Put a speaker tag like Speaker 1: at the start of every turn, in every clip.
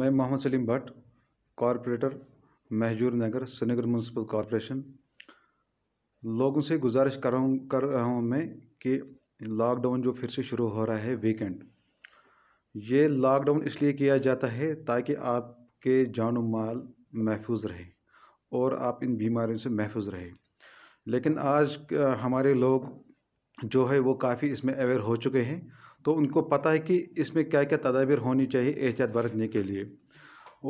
Speaker 1: मैं Mohammad Salim Bhat corporator Mahjoor Nagar Srinagar municipal corporation लोगों से गुजारिश कर रहा हूँ कर रहा हूँ मैं कि लॉकडाउन जो फिर से शुरू हो रहा है वीकेंड ये लॉकडाउन इसलिए किया जाता है ताकि आपके जान माल महफूज रहे और आप इन बीमारियों से महफूज रहे लेकिन आज हमारे लोग जो है वो काफ़ी इसमें अवेयर हो चुके हैं तो उनको पता है कि इसमें क्या क्या तदाबीर होनी चाहिए एहतियात बरतने के लिए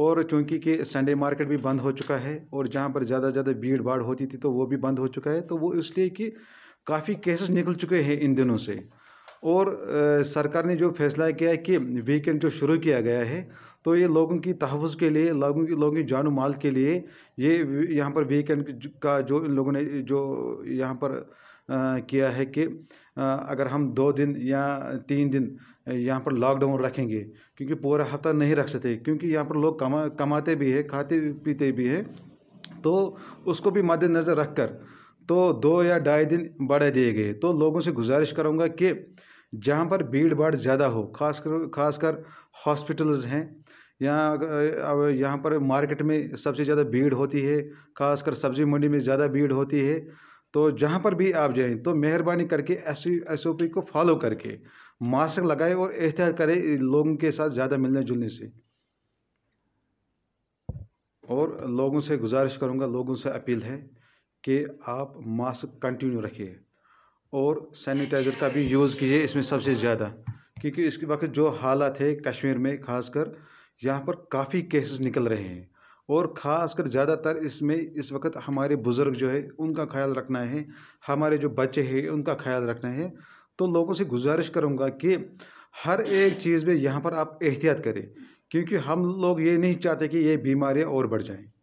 Speaker 1: और चूँकि कि संडे मार्केट भी बंद हो चुका है और जहाँ पर ज़्यादा ज़्यादा भीड़ भाड़ होती थी तो वो भी बंद हो चुका है तो वो इसलिए कि काफ़ी केसेस निकल चुके हैं इन दिनों से और आ, सरकार ने जो फैसला किया है कि वीकेंड जो शुरू किया गया है तो ये लोगों की तहफ़ के लिए लोगों की लोगों की जान माल के लिए ये यहाँ पर वीकेंड का जो इन लोगों ने जो यहाँ पर आ, किया है कि आ, अगर हम दो दिन या तीन दिन यहाँ पर लॉकडाउन रखेंगे क्योंकि पूरा हफ्ता नहीं रख सकते क्योंकि यहाँ पर लोग कमा कमाते भी हैं खाते पीते भी हैं तो उसको भी मद्देनज़र रख कर तो दो या ढाई दिन बढ़ा दिए गए तो लोगों से गुजारिश करूँगा कि जहाँ पर भीड़ भाड़ ज़्यादा हो खासकर खासकर हॉस्पिटल्स हैं यहाँ यहाँ पर मार्केट में सबसे ज़्यादा भीड़ होती है खासकर सब्ज़ी मंडी में ज़्यादा भीड़ होती है तो जहाँ पर भी आप जाएँ तो मेहरबानी करके एस एस ओ पी को फॉलो करके मास्क लगाएं और एहतियात करें लोगों के साथ ज़्यादा मिलने जुलने से और लोगों से गुजारिश करूँगा लोगों से अपील है कि आप मास्क कंटिन्यू रखिए और सैनिटाइज़र का भी यूज़ कीजिए इसमें सबसे ज़्यादा क्योंकि इसके वक्त जो हालात है कश्मीर में खासकर यहाँ पर काफ़ी केसेस निकल रहे हैं और ख़ासकर ज़्यादातर इसमें इस वक्त हमारे बुज़ुर्ग जो है उनका ख्याल रखना है हमारे जो बच्चे हैं उनका ख्याल रखना है तो लोगों से गुजारिश करूँगा कि हर एक चीज़ में यहाँ पर आप एहतियात करें क्योंकि हम लोग ये नहीं चाहते कि ये बीमारियाँ और बढ़ जाएँ